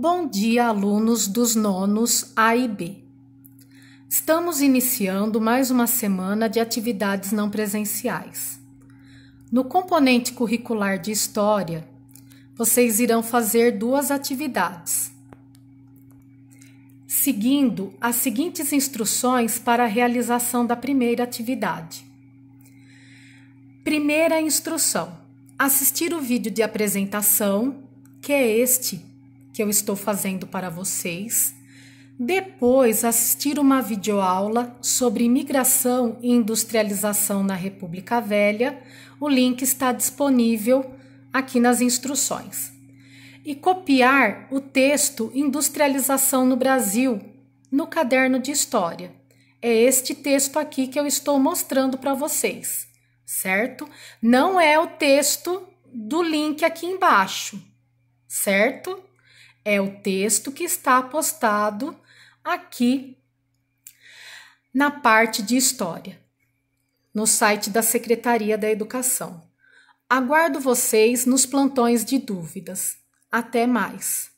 Bom dia, alunos dos nonos A e B. Estamos iniciando mais uma semana de atividades não presenciais. No componente curricular de História, vocês irão fazer duas atividades, seguindo as seguintes instruções para a realização da primeira atividade. Primeira instrução: assistir o vídeo de apresentação, que é este que eu estou fazendo para vocês. Depois, assistir uma videoaula sobre migração e industrialização na República Velha. O link está disponível aqui nas instruções. E copiar o texto Industrialização no Brasil no caderno de história. É este texto aqui que eu estou mostrando para vocês, certo? Não é o texto do link aqui embaixo, certo? É o texto que está postado aqui na parte de história, no site da Secretaria da Educação. Aguardo vocês nos plantões de dúvidas. Até mais!